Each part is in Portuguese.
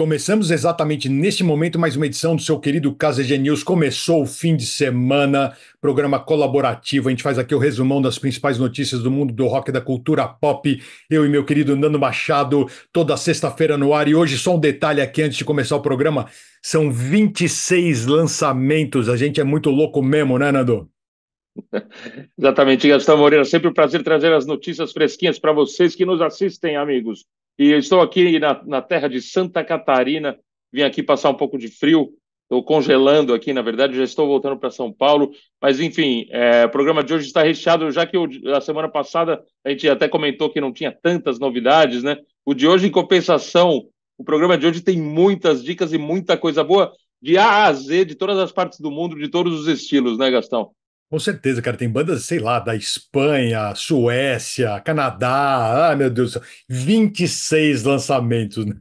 Começamos exatamente neste momento mais uma edição do seu querido KZG News. Começou o fim de semana, programa colaborativo. A gente faz aqui o resumão das principais notícias do mundo do rock e da cultura pop. Eu e meu querido Nando Machado, toda sexta-feira no ar. E hoje, só um detalhe aqui antes de começar o programa: são 26 lançamentos. A gente é muito louco mesmo, né, Nando? Exatamente, Gastão Moreira. Sempre um prazer trazer as notícias fresquinhas para vocês que nos assistem, amigos. E estou aqui na, na terra de Santa Catarina, vim aqui passar um pouco de frio, estou congelando aqui, na verdade, já estou voltando para São Paulo, mas enfim, é, o programa de hoje está recheado, já que a semana passada a gente até comentou que não tinha tantas novidades, né? O de hoje, em compensação, o programa de hoje tem muitas dicas e muita coisa boa de A a Z, de todas as partes do mundo, de todos os estilos, né, Gastão? Com certeza, cara, tem bandas, sei lá, da Espanha, Suécia, Canadá, ah, meu Deus do céu, 26 lançamentos. Né?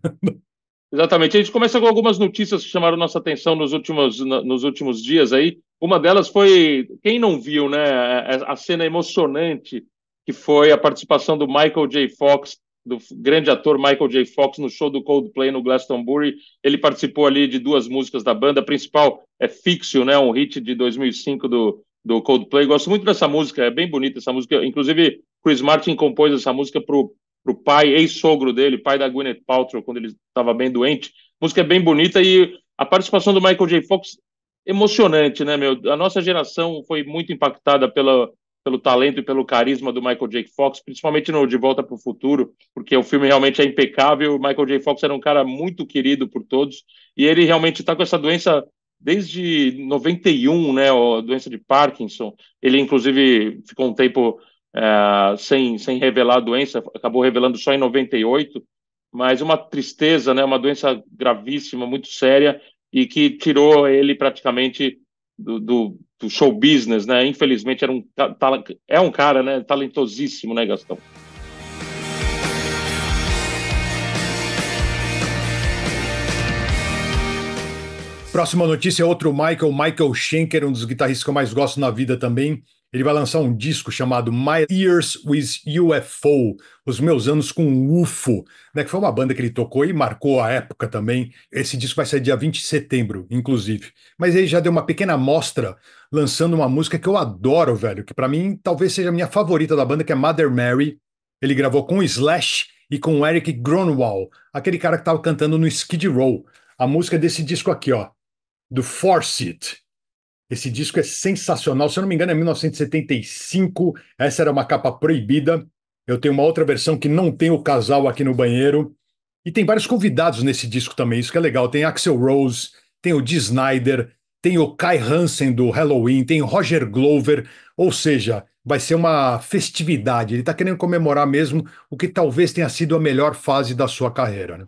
Exatamente. A gente começa com algumas notícias que chamaram nossa atenção nos últimos, nos últimos dias aí. Uma delas foi, quem não viu, né, é, é a cena emocionante que foi a participação do Michael J. Fox, do grande ator Michael J. Fox, no show do Coldplay no Glastonbury. Ele participou ali de duas músicas da banda. A principal é Fixio, né, um hit de 2005 do do Coldplay. Gosto muito dessa música, é bem bonita essa música. Inclusive, Chris Martin compôs essa música pro, pro pai, ex-sogro dele, pai da Gwyneth Paltrow, quando ele estava bem doente. A música é bem bonita e a participação do Michael J. Fox, emocionante, né, meu? A nossa geração foi muito impactada pela, pelo talento e pelo carisma do Michael J. Fox, principalmente no De Volta para o Futuro, porque o filme realmente é impecável. O Michael J. Fox era um cara muito querido por todos e ele realmente está com essa doença desde 91, né, a doença de Parkinson. Ele, inclusive, ficou um tempo é, sem, sem revelar a doença, acabou revelando só em 98, mas uma tristeza, né, uma doença gravíssima, muito séria, e que tirou ele praticamente do, do, do show business, né? Infelizmente era um, é um cara né, talentosíssimo, né, Gastão? Próxima notícia é outro Michael, Michael Schenker, um dos guitarristas que eu mais gosto na vida também. Ele vai lançar um disco chamado My Years with UFO, Os Meus Anos com UFO, né, que foi uma banda que ele tocou e marcou a época também. Esse disco vai sair dia 20 de setembro, inclusive. Mas ele já deu uma pequena amostra lançando uma música que eu adoro, velho, que para mim talvez seja a minha favorita da banda, que é Mother Mary. Ele gravou com Slash e com Eric Gronwall, aquele cara que estava cantando no Skid Row. A música desse disco aqui, ó do Force Esse disco é sensacional. Se eu não me engano, é 1975. Essa era uma capa proibida. Eu tenho uma outra versão que não tem o casal aqui no banheiro. E tem vários convidados nesse disco também, isso que é legal. Tem Axel Rose, tem o Dee Snyder, tem o Kai Hansen do Halloween, tem o Roger Glover. Ou seja, vai ser uma festividade. Ele está querendo comemorar mesmo o que talvez tenha sido a melhor fase da sua carreira. Né?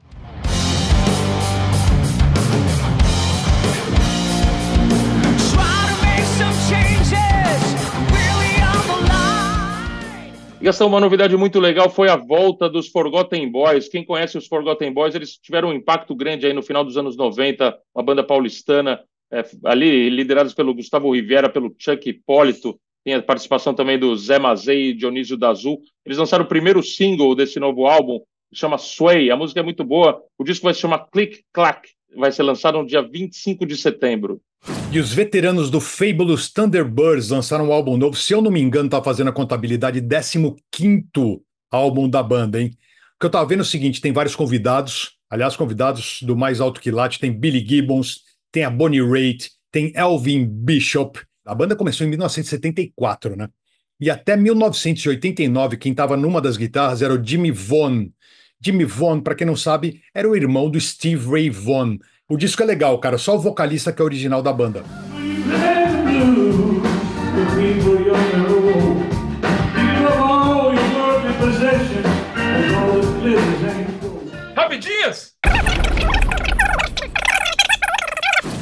E essa é uma novidade muito legal, foi a volta dos Forgotten Boys. Quem conhece os Forgotten Boys, eles tiveram um impacto grande aí no final dos anos 90, uma banda paulistana, é, ali liderados pelo Gustavo Rivera, pelo Chuck Hipólito, tem a participação também do Zé Mazei e Dionísio Dazul. Eles lançaram o primeiro single desse novo álbum, que chama Sway, a música é muito boa. O disco vai se chamar Click Clack, vai ser lançado no dia 25 de setembro. E os veteranos do Fabulous Thunderbirds lançaram um álbum novo. Se eu não me engano, tá fazendo a contabilidade, 15 álbum da banda, hein? O que eu tava vendo é o seguinte, tem vários convidados, aliás, convidados do mais alto quilate, tem Billy Gibbons, tem a Bonnie Raitt, tem Elvin Bishop. A banda começou em 1974, né? E até 1989, quem estava numa das guitarras era o Jimmy Vaughn. Jimmy Vaughn, para quem não sabe, era o irmão do Steve Ray Vaughn. O disco é legal, cara, só o vocalista que é original da banda. Rapidinhas!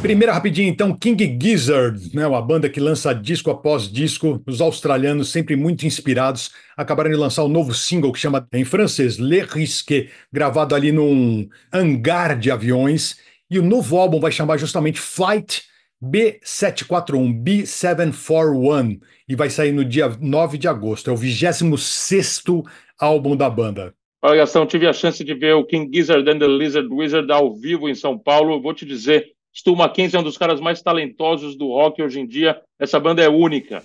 Primeira rapidinha, então, King Gizzard, né, uma banda que lança disco após disco. Os australianos, sempre muito inspirados, acabaram de lançar um novo single que chama, em francês, Le Risque, gravado ali num hangar de aviões. E o novo álbum vai chamar justamente Flight B741, B741, e vai sair no dia 9 de agosto. É o 26 álbum da banda. Olha, Gastão, tive a chance de ver o King Gizzard and the Lizard Wizard ao vivo em São Paulo. Eu vou te dizer, Stu Mackenzie é um dos caras mais talentosos do rock hoje em dia. Essa banda é única.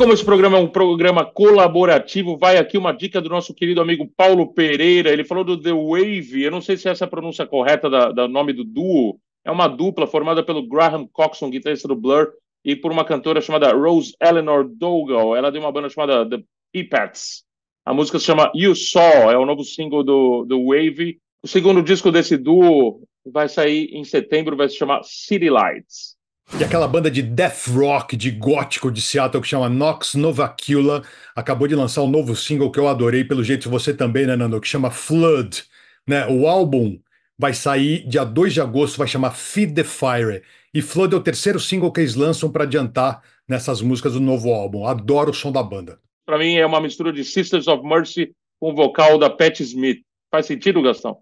como esse programa é um programa colaborativo, vai aqui uma dica do nosso querido amigo Paulo Pereira. Ele falou do The Wave. Eu não sei se é essa é a pronúncia correta da, da nome do duo. É uma dupla formada pelo Graham Coxon, guitarrista do Blur, e por uma cantora chamada Rose Eleanor Dougal. Ela deu uma banda chamada The Pipettes. A música se chama You Saw, é o novo single do, The Wave. O segundo disco desse duo vai sair em setembro, vai se chamar City Lights. E aquela banda de death rock, de gótico de Seattle que chama Nox Novacula, acabou de lançar um novo single que eu adorei, pelo jeito você também, né, Nando? Que chama Flood. Né? O álbum vai sair dia 2 de agosto, vai chamar Feed the Fire. E Flood é o terceiro single que eles lançam para adiantar nessas músicas do novo álbum. Adoro o som da banda. Para mim é uma mistura de Sisters of Mercy com o vocal da Pat Smith. Faz sentido, Gastão?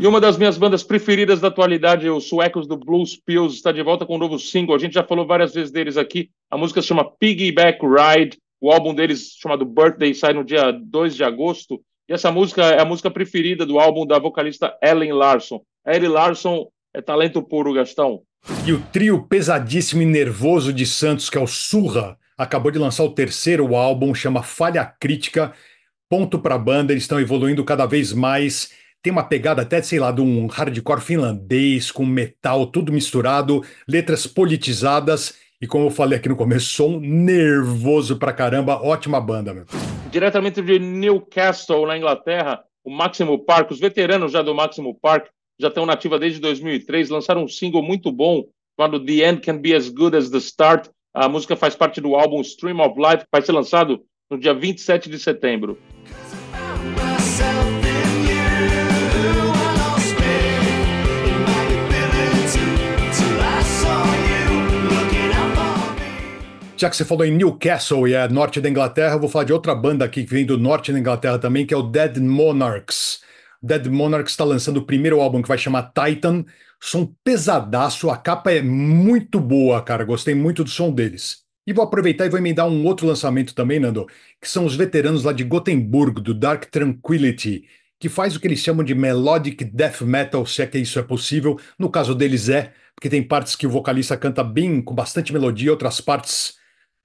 E uma das minhas bandas preferidas da atualidade, os suecos do Blues Pills, está de volta com um novo single. A gente já falou várias vezes deles aqui. A música se chama Piggyback Ride. O álbum deles, chamado Birthday, sai no dia 2 de agosto. E essa música é a música preferida do álbum da vocalista Ellen Larson. Ellen Larson é talento puro, Gastão. E o trio pesadíssimo e nervoso de Santos, que é o Surra, acabou de lançar o terceiro álbum, chama Falha Crítica. Ponto para a banda, eles estão evoluindo cada vez mais tem uma pegada até, sei lá, de um hardcore finlandês com metal tudo misturado, letras politizadas e, como eu falei aqui no começo, som nervoso pra caramba. Ótima banda, meu. Diretamente de Newcastle, na Inglaterra, o Máximo Park, os veteranos já do Máximo Park, já estão nativa desde 2003, lançaram um single muito bom chamado The End Can Be As Good As The Start. A música faz parte do álbum Stream of Life, que vai ser lançado no dia 27 de setembro. Já que você falou em Newcastle e é norte da Inglaterra, eu vou falar de outra banda aqui que vem do norte da Inglaterra também, que é o Dead Monarchs. Dead Monarchs está lançando o primeiro álbum que vai chamar Titan. Som pesadaço, a capa é muito boa, cara. Gostei muito do som deles. E vou aproveitar e vou emendar um outro lançamento também, Nando, que são os veteranos lá de Gothenburg, do Dark Tranquility, que faz o que eles chamam de melodic death metal, se é que isso é possível. No caso deles é, porque tem partes que o vocalista canta bem, com bastante melodia, outras partes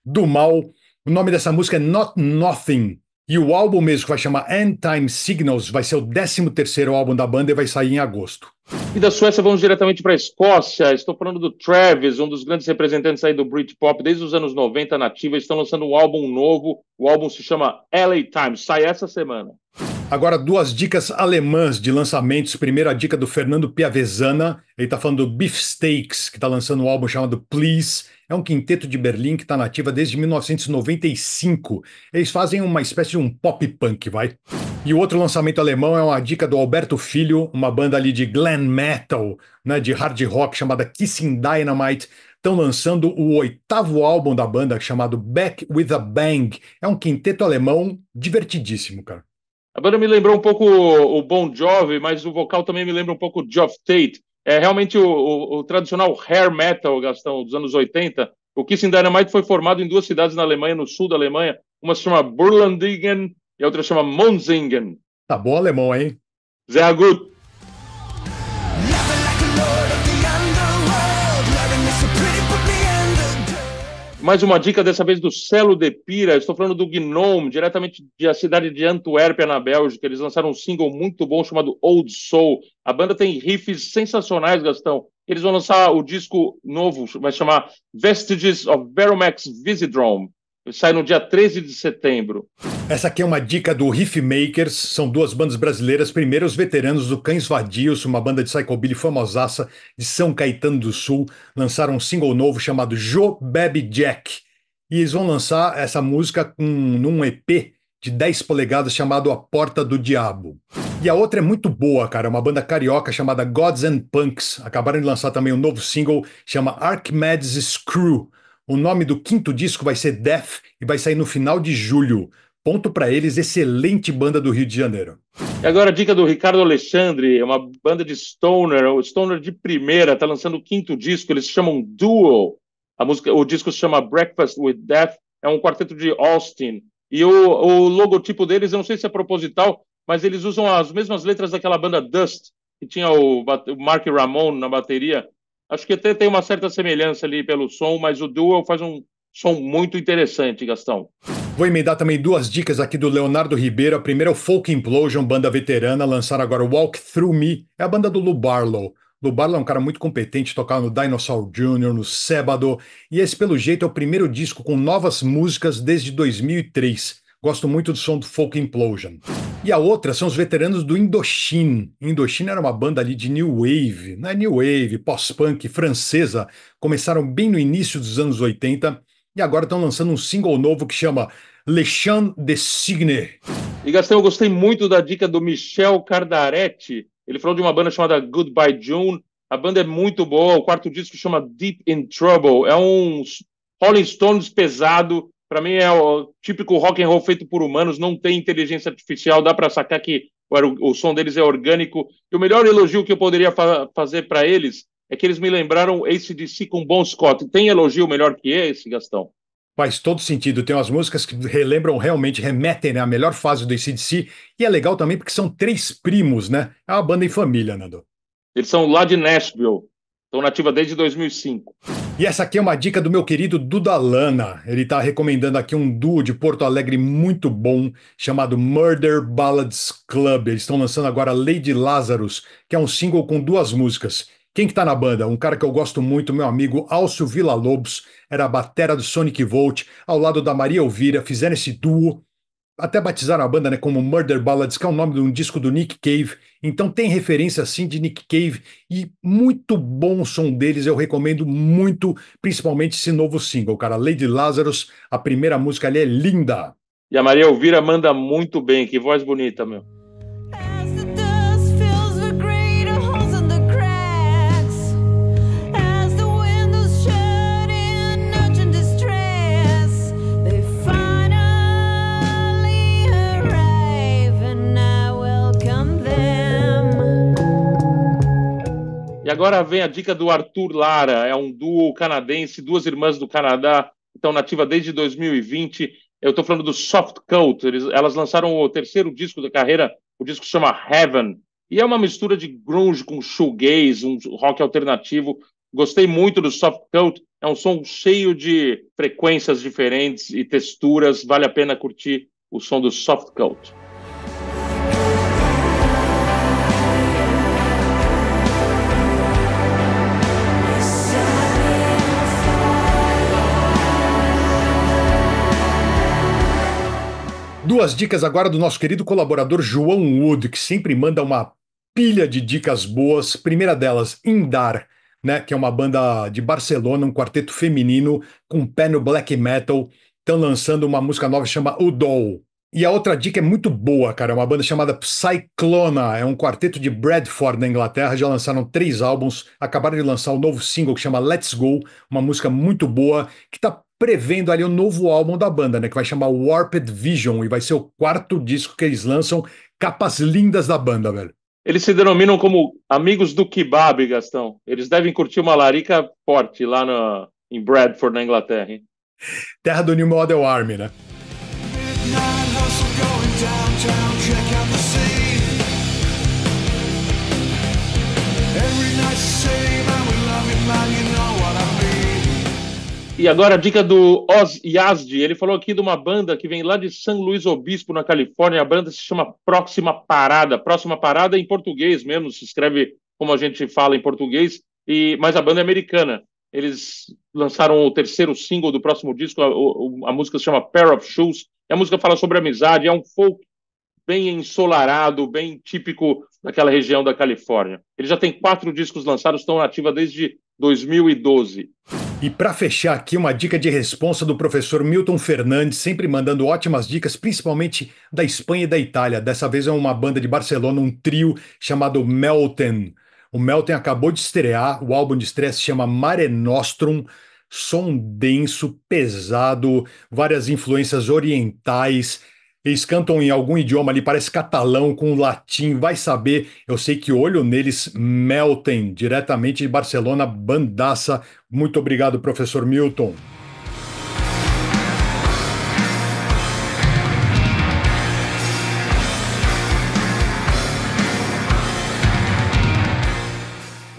do Mal. O nome dessa música é Not Nothing. E o álbum mesmo, que vai chamar End Time Signals, vai ser o 13 terceiro álbum da banda e vai sair em agosto. E da Suécia vamos diretamente para a Escócia. Estou falando do Travis, um dos grandes representantes aí do Britpop desde os anos 90 nativa. Estão lançando um álbum novo. O álbum se chama LA Times. Sai essa semana. Agora duas dicas alemãs de lançamentos. Primeira dica do Fernando Piavezana. Ele está falando do Beefsteaks, que está lançando um álbum chamado Please. É um quinteto de Berlim que está nativa desde 1995. Eles fazem uma espécie de um pop punk, vai. E o outro lançamento alemão é uma dica do Alberto Filho, uma banda ali de glam metal, né, de hard rock chamada Kissing Dynamite. Estão lançando o oitavo álbum da banda chamado Back with a Bang. É um quinteto alemão divertidíssimo, cara. A banda me lembrou um pouco o Bon Jovi, mas o vocal também me lembra um pouco o Geoff Tate é realmente o, o, o, tradicional hair metal, Gastão, dos anos 80. O Kiss in Dynamite foi formado em duas cidades na Alemanha, no sul da Alemanha. Uma se chama Burlandingen e a outra se chama Monsingen. Tá bom alemão, hein? Sehr gut. Mais uma dica dessa vez do Celo de Pira. Estou falando do Gnome, diretamente da cidade de Antuérpia, na Bélgica. Eles lançaram um single muito bom chamado Old Soul. A banda tem riffs sensacionais, Gastão. Eles vão lançar o disco novo, vai chamar Vestiges of Baromax Visidrome. Sai no dia 13 de setembro. Essa aqui é uma dica do Riff Makers, são duas bandas brasileiras, primeiro os veteranos do Cães Vadios, uma banda de psychobilly famosaça de São Caetano do Sul, lançaram um single novo chamado Jo Baby Jack, e eles vão lançar essa música um, num EP de 10 polegadas chamado A Porta do Diabo. E a outra é muito boa, cara, é uma banda carioca chamada Gods and Punks, acabaram de lançar também um novo single, chama Archimedes Screw, o nome do quinto disco vai ser Death e vai sair no final de julho. Ponto para eles, excelente banda do Rio de Janeiro. E agora a dica do Ricardo Alexandre, é uma banda de stoner, o stoner de primeira, está lançando o quinto disco, eles chamam Duo. A música, o disco se chama Breakfast with Death, é um quarteto de Austin. E o, o logotipo deles, eu não sei se é proposital, mas eles usam as mesmas letras daquela banda Dust, que tinha o, o Mark Ramon na bateria. Acho que até tem uma certa semelhança ali pelo som, mas o Duo faz um som muito interessante, Gastão. Vou emendar também duas dicas aqui do Leonardo Ribeiro. A primeira é o Folk Implosion, banda veterana, lançaram agora Walk Through Me. É a banda do Lu Barlow. Lu Barlow é um cara muito competente, tocava no Dinosaur Jr., no Sébado. e esse, pelo jeito, é o primeiro disco com novas músicas desde 2003. Gosto muito do som do Folk Implosion. E a outra são os veteranos do Indochine. Indochine era uma banda ali de New Wave, né? New Wave, pós-punk, francesa. Começaram bem no início dos anos 80 e agora estão lançando um single novo que chama Le Chant de Signe. E Gastão, eu gostei muito da dica do Michel Cardaretti. Ele falou de uma banda chamada Goodbye June. A banda é muito boa. O quarto disco chama Deep in Trouble. É um Rolling Stones pesado. Para mim é o típico rock and roll feito por humanos. Não tem inteligência artificial. Dá para sacar que o, som deles é orgânico. E o melhor elogio que eu poderia fa fazer para eles é que eles me lembraram si com Bom Scott. Tem elogio melhor que esse, Gastão? Faz todo sentido. Tem umas músicas que relembram realmente, remetem né, à melhor fase do ACDC. E é legal também porque são três primos, né? É uma banda em família, Nando. Eles são lá de Nashville. Estão nativa desde 2005. E essa aqui é uma dica do meu querido Duda Lana. Ele está recomendando aqui um duo de Porto Alegre muito bom, chamado Murder Ballads Club. Eles estão lançando agora Lady Lazarus, que é um single com duas músicas. Quem que tá na banda? Um cara que eu gosto muito, meu amigo Alcio Villa-Lobos, era a batera do Sonic Volt, ao lado da Maria Elvira, fizeram esse duo, até batizaram a banda né, como Murder Ballads, que é o nome de um disco do Nick Cave. Então tem referência assim de Nick Cave e muito bom o som deles. Eu recomendo muito, principalmente esse novo single, cara. Lady Lazarus, a primeira música ali é linda. E a Maria Elvira manda muito bem, que voz bonita, meu. agora vem a dica do Arthur Lara, é um duo canadense, duas irmãs do Canadá, estão nativa desde 2020. Eu estou falando do Soft Cult, eles, elas lançaram o terceiro disco da carreira, o disco chama Heaven, e é uma mistura de grunge com shoegaze, um rock alternativo. Gostei muito do Soft Cult, é um som cheio de frequências diferentes e texturas, vale a pena curtir o som do Soft Cult. Duas dicas agora do nosso querido colaborador João Wood, que sempre manda uma pilha de dicas boas. Primeira delas, Indar, né, que é uma banda de Barcelona, um quarteto feminino com pé no black metal, estão lançando uma música nova chama Udol. E a outra dica é muito boa, cara, é uma banda chamada Cyclona, é um quarteto de Bradford na Inglaterra, já lançaram três álbuns, acabaram de lançar o um novo single que chama Let's Go, uma música muito boa, que está prevendo ali o novo álbum da banda, né? Que vai chamar Warped Vision e vai ser o quarto disco que eles lançam, capas lindas da banda, velho. Eles se denominam como amigos do kebab, Gastão. Eles devem curtir uma larica forte lá no, em Bradford, na Inglaterra. Hein? Terra do New Model Army, né? E agora a dica do Oz Yazdi. Ele falou aqui de uma banda que vem lá de São Luís Obispo, na Califórnia. A banda se chama Próxima Parada. Próxima Parada em português mesmo, se escreve como a gente fala em português, e mas a banda é americana. Eles lançaram o terceiro single do próximo disco, a, a, a música se chama Pair of Shoes. E a música fala sobre amizade, é um folk bem ensolarado, bem típico daquela região da Califórnia. Ele já tem quatro discos lançados, estão ativa desde 2012. E para fechar aqui, uma dica de resposta do professor Milton Fernandes, sempre mandando ótimas dicas, principalmente da Espanha e da Itália. Dessa vez é uma banda de Barcelona, um trio chamado Melten. O Melten acabou de estrear, o álbum de estreia se chama Mare Nostrum, som denso, pesado, várias influências orientais, eles cantam em algum idioma ali, parece catalão com latim, vai saber. Eu sei que olho neles meltem diretamente de Barcelona, bandaça. Muito obrigado, professor Milton.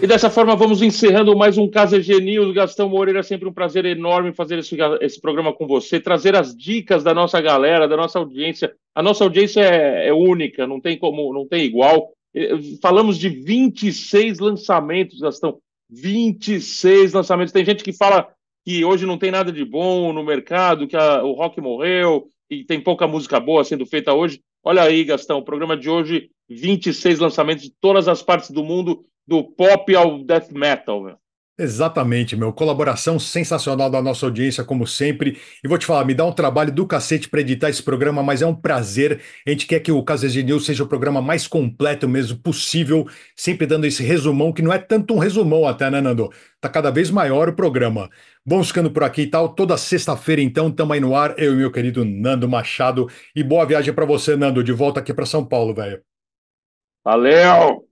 E dessa forma vamos encerrando mais um Casa News. Gastão Moreira, é sempre um prazer enorme fazer esse, esse, programa com você, trazer as dicas da nossa galera, da nossa audiência. A nossa audiência é, é única, não tem como, não tem igual. Eh, falamos de 26 lançamentos, Gastão. 26 lançamentos. Tem gente que fala que hoje não tem nada de bom no mercado, que a, o rock morreu e tem pouca música boa sendo feita hoje. Olha aí, Gastão, o programa de hoje, 26 lançamentos de todas as partes do mundo do pop ao death metal, meu. Exatamente, meu. Colaboração sensacional da nossa audiência, como sempre. E vou te falar, me dá um trabalho do cacete para editar esse programa, mas é um prazer. A gente quer que o Casas de News seja o programa mais completo mesmo possível, sempre dando esse resumão, que não é tanto um resumão até, né, Nando? Tá cada vez maior o programa. Vamos ficando por aqui e tal. Toda sexta-feira, então, tamo aí no ar, eu e meu querido Nando Machado. E boa viagem para você, Nando, de volta aqui para São Paulo, velho. Valeu!